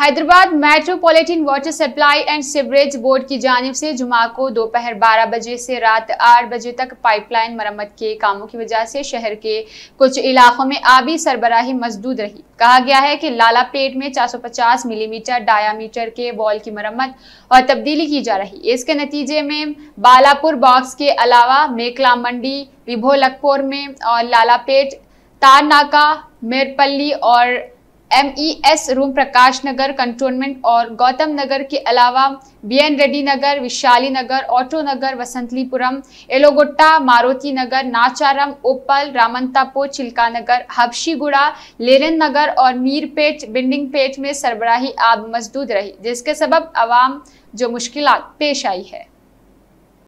Hyderabad metropolitan water supply and sewerage board की जानब से जुमा को दोपहर 12 बजे से रात 8 बजे तक पाइपलाइन मरम्मत के कामों की वजह से शहर के कुछ इलाकों में आबी सरबराही मजदूद रही कहा गया है कि लाला पेट में 450 मिलीमीटर डायामीटर के वॉल की मरम्मत और तब्दीली की जा रही इसके नतीजे में बालापुर बॉक्स के अलावा मेकला मंडी विभोलकपुर में और लाला पेट तारनाका मेरपल्ली और MES room Prakash Nagar cantonment और गौतम नगर के अलावा बीएन रेड्डी नगर विशाली नगर ऑटो नगर वसंतलीपुरम एलोगोट्टा मारुति नगर नाचारम ओपल रामंतापुर चिल्का नगर हबशीगुड़ा लेरन नगर और मीरपेट पेट में सरबराही आब मजदूद रही जिसके सबब आवाम जो मुश्किल पेश आई है